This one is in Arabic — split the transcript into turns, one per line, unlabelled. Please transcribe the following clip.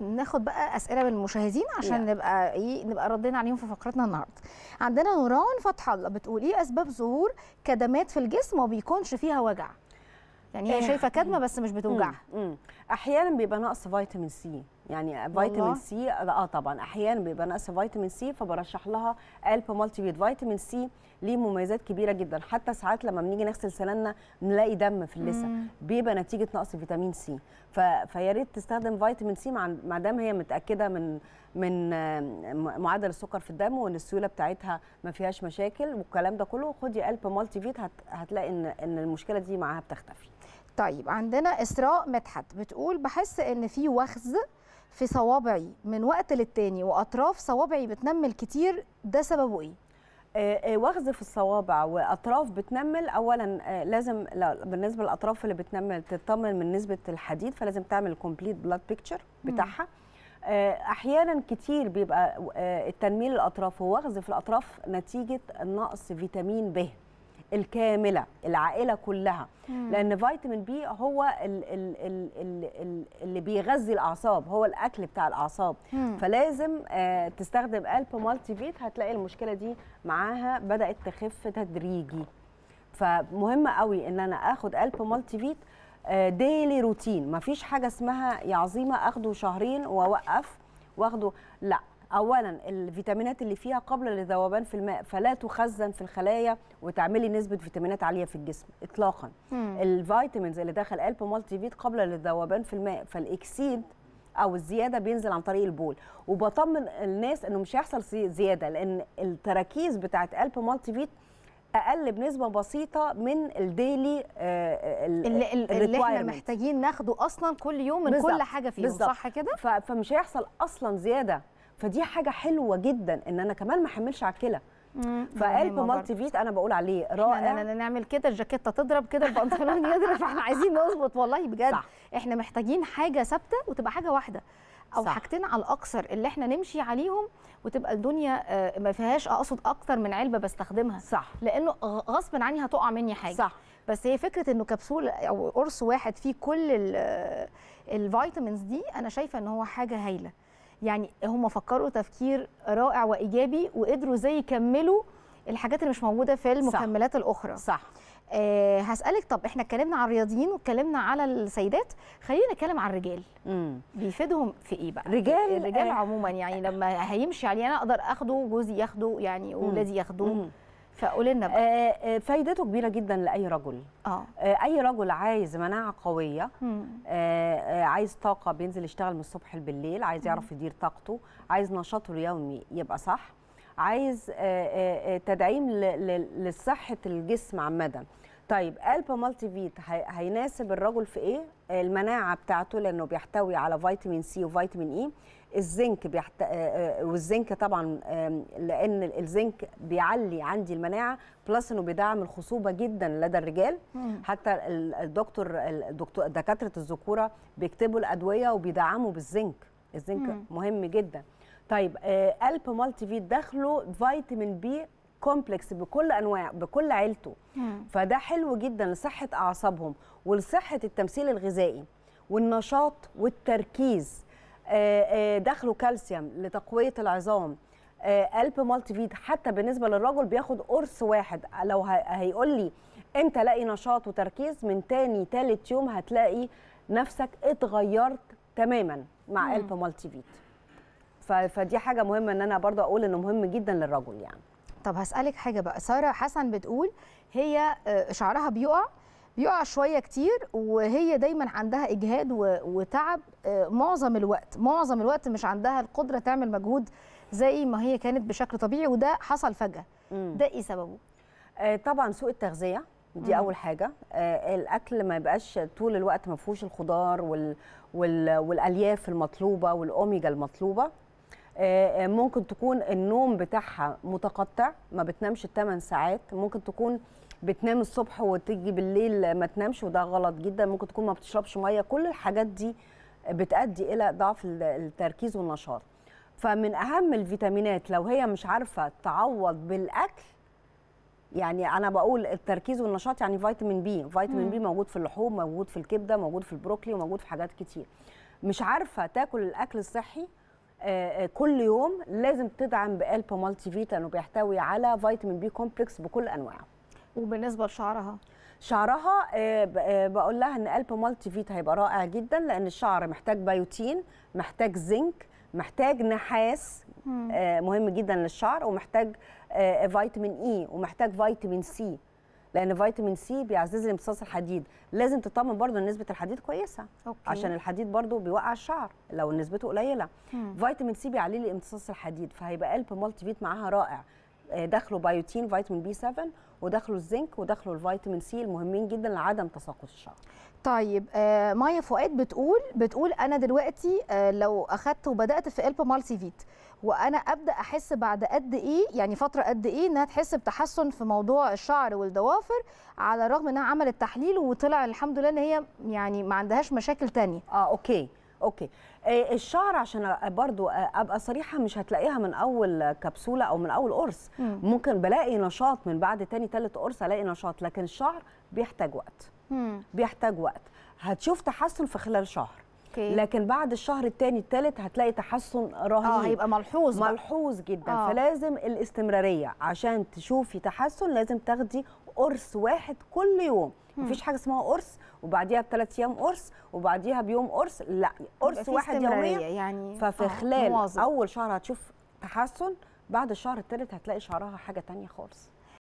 ناخد بقى اسئله من المشاهدين عشان لا. نبقى ايه نبقى ردينا عليهم في فقرتنا النهارده عندنا نوران فتح الله بتقول ايه اسباب ظهور كدمات في الجسم وما بيكونش فيها وجع يعني هي آه. شايفه كدمه بس مش بتوجعها
احيانا بيبقى نقص فيتامين سي يعني فيتامين سي اه طبعا احيانا بيبقى نقص فيتامين سي فبرشح لها الب مالتي بيت فيتامين سي ليه مميزات كبيره جدا حتى ساعات لما بنيجي نغسل سناننا نلاقي دم في اللثه بيبقى نتيجه نقص فيتامين سي ف... فيا ريت تستخدم فيتامين سي ما دام هي متاكده من من آه، معدل السكر في الدم وان السيوله بتاعتها ما فيهاش مشاكل والكلام ده كله خدي الب مالتي فيت هت... هتلاقي ان ان المشكله دي معاها بتختفي
طيب عندنا اسراء مدحت بتقول بحس ان في وخز في صوابعي من وقت للتاني واطراف صوابعي بتنمل كتير ده سببه ايه
آه، آه، وخز في الصوابع واطراف بتنمل اولا آه، لازم بالنسبه للاطراف اللي بتنمل تطمن من نسبه الحديد فلازم تعمل كومبليت بلاد بيكتشر بتاعها احيانا كتير بيبقى التنميل الاطراف ووخز في الاطراف نتيجه نقص فيتامين ب الكامله العائله كلها مم. لان فيتامين بي هو الـ الـ الـ الـ اللي بيغذي الاعصاب هو الاكل بتاع الاعصاب مم. فلازم آه تستخدم الب مالتي فيت هتلاقي المشكله دي معاها بدات تخف تدريجي فمهم قوي ان انا اخد الب مالتي فيت آه ديلي روتين مفيش حاجه اسمها يا عظيمه اخده شهرين واوقف واخده لا اولا الفيتامينات اللي فيها قابله للذوبان في الماء فلا تخزن في الخلايا وتعملي نسبه فيتامينات عاليه في الجسم اطلاقا مم. الفيتامينز اللي داخل الب مالتي فيت قابله للذوبان في الماء فالاكسيد او الزياده بينزل عن طريق البول وبطمن الناس انه مش هيحصل زياده لان التراكيز بتاعه الب مالتي فيت اقل بنسبه بسيطه من الديلي آه، آه، اللي, اللي احنا محتاجين ناخده اصلا كل يوم من بالزبط. كل حاجه فيه صح كده فمش هيحصل اصلا زياده فدي حاجه حلوه جدا ان انا كمان ما احملش على الكلى
فقلب مالتي فيت انا بقول عليه رائع احنا نعمل كده الجاكيته تضرب كده البنطلون يضرب احنا عايزين نظبط والله بجد صح. احنا محتاجين حاجه ثابته وتبقى حاجه واحده او حاجتين على الاكثر اللي احنا نمشي عليهم وتبقى الدنيا آه، ما فيهاش اقصد اكتر من علبه بستخدمها صح لانه غصب عني هتقع مني حاجه صح بس هي فكره انه كبسول او قرص واحد فيه كل آه، الفيتامينز دي انا شايفه ان هو حاجه هايله يعني هم فكروا تفكير رائع وايجابي وقدروا زي يكملوا الحاجات اللي مش موجوده في المكملات صح. الاخرى صح أه هسالك طب احنا اتكلمنا على الرياضيين واتكلمنا على السيدات خلينا نتكلم على الرجال مم. بيفيدهم في ايه بقى رجال الرجال آه. عموما يعني لما هيمشي عليه انا اقدر اخده جوزي ياخده يعني اولادي ياخدوه فقولي لنا بقى آه، آه، فايدته كبيره جدا لاي رجل اه, آه،
اي رجل عايز مناعه قويه آه عايز طاقه بينزل يشتغل من الصبح بالليل عايز يعرف يدير طاقته عايز نشاطه اليومي يبقى صح عايز تدعيم لصحه الجسم عامه طيب الب مالتي فيت هيناسب الرجل في ايه المناعه بتاعته لانه بيحتوي على فيتامين سي وفيتامين اي e. الزنك بيحت... آه، آه، والزنك طبعا لان الزنك بيعلي عندي المناعه بلس انه بيدعم الخصوبه جدا لدى الرجال مم. حتى الدكتور الدكتور دكاتره الذكوره بيكتبوا الادويه وبيدعموا بالزنك الزنك مم. مهم جدا طيب قلب آه، مالتي فيت داخله فيتامين بي كومبلكس بكل انواع بكل عيلته مم. فده حلو جدا لصحه اعصابهم ولصحه التمثيل الغذائي والنشاط والتركيز آه، آه، دخله كالسيوم لتقويه العظام آه، قلب مالتي فيت حتى بالنسبه للرجل بياخد قرص واحد لو هيقول لي امتى الاقي نشاط وتركيز من تاني تالت يوم هتلاقي نفسك اتغيرت تماما مع قلب
مالتي فيت فدي حاجه مهمه ان انا برضو اقول انه مهم جدا للرجل يعني طب هسالك حاجه بقى ساره حسن بتقول هي شعرها بيقع بيقع شويه كتير وهي دايما عندها اجهاد وتعب آه، معظم الوقت معظم الوقت مش عندها القدره تعمل مجهود زي ما هي كانت بشكل طبيعي وده حصل فجاه
ده ايه سببه آه، طبعا سوء التغذيه دي مم. اول حاجه آه، الاكل ما يبقاش طول الوقت ما فيهوش الخضار وال... وال... والالياف المطلوبه والاوميجا المطلوبه ممكن تكون النوم بتاعها متقطع ما بتنامش 8 ساعات ممكن تكون بتنام الصبح وتيجي بالليل ما تنامش وده غلط جدا ممكن تكون ما بتشربش ميه كل الحاجات دي بتؤدي الى ضعف التركيز والنشاط فمن اهم الفيتامينات لو هي مش عارفه تعوض بالاكل يعني انا بقول التركيز والنشاط يعني فيتامين بي فيتامين بي موجود في اللحوم موجود في الكبده موجود في البروكلي وموجود في حاجات كتير مش عارفه تاكل الاكل الصحي آه، آه، كل يوم لازم تدعم بقلب مالتي فيتا لانه بيحتوي على فيتامين بي كومبلكس بكل انواعه وبالنسبه لشعرها شعرها آه، آه، بقول لها ان قلب مالتي فيت هيبقى رائع جدا لان الشعر محتاج بيوتين محتاج زنك محتاج نحاس آه، مهم جدا للشعر ومحتاج فيتامين اي e، ومحتاج فيتامين سي لان فيتامين سي بيعزز الامتصاص الحديد لازم تطمن برضو ان نسبه الحديد كويسه أوكي. عشان الحديد برضو بيوقع الشعر لو نسبته قليله فيتامين سي بيعلي لي امتصاص الحديد فهيبقى قلب مالتي فيت معاها رائع دخله بايوتين فيتامين بي 7 ودخله الزنك ودخله الفيتامين سي المهمين جدا لعدم تساقط
الشعر طيب آه مايا فؤاد بتقول بتقول انا دلوقتي آه لو اخذت وبدات في الب مالسي فيت وانا ابدا احس بعد قد ايه يعني فتره قد ايه انها تحس بتحسن في موضوع الشعر والضوافر على الرغم انها عملت تحليل وطلع الحمد لله ان هي يعني ما عندهاش مشاكل تانية اه اوكي اوكي آه، الشعر
عشان برضو آه، ابقى صريحه مش هتلاقيها من اول كبسوله او من اول قرص مم. ممكن بلاقي نشاط من بعد تاني تالت قرص الاقي نشاط لكن الشعر بيحتاج وقت مم. بيحتاج وقت هتشوف تحسن في خلال شهر أوكي. لكن بعد الشهر الثاني الثالث هتلاقي تحسن رهيب اه هيبقى ملحوظ ملحوظ جدا آه. فلازم الاستمراريه عشان تشوفي تحسن لازم تاخدي قرص واحد كل يوم مفيش حاجه اسمها قرص وبعديها بثلاث ايام قرص وبعديها بيوم قرص لا قرص واحد يوميا
يعني ففي آه، خلال
اول شهر هتشوف تحسن بعد الشهر الثالث هتلاقي شعرها حاجه ثانيه خالص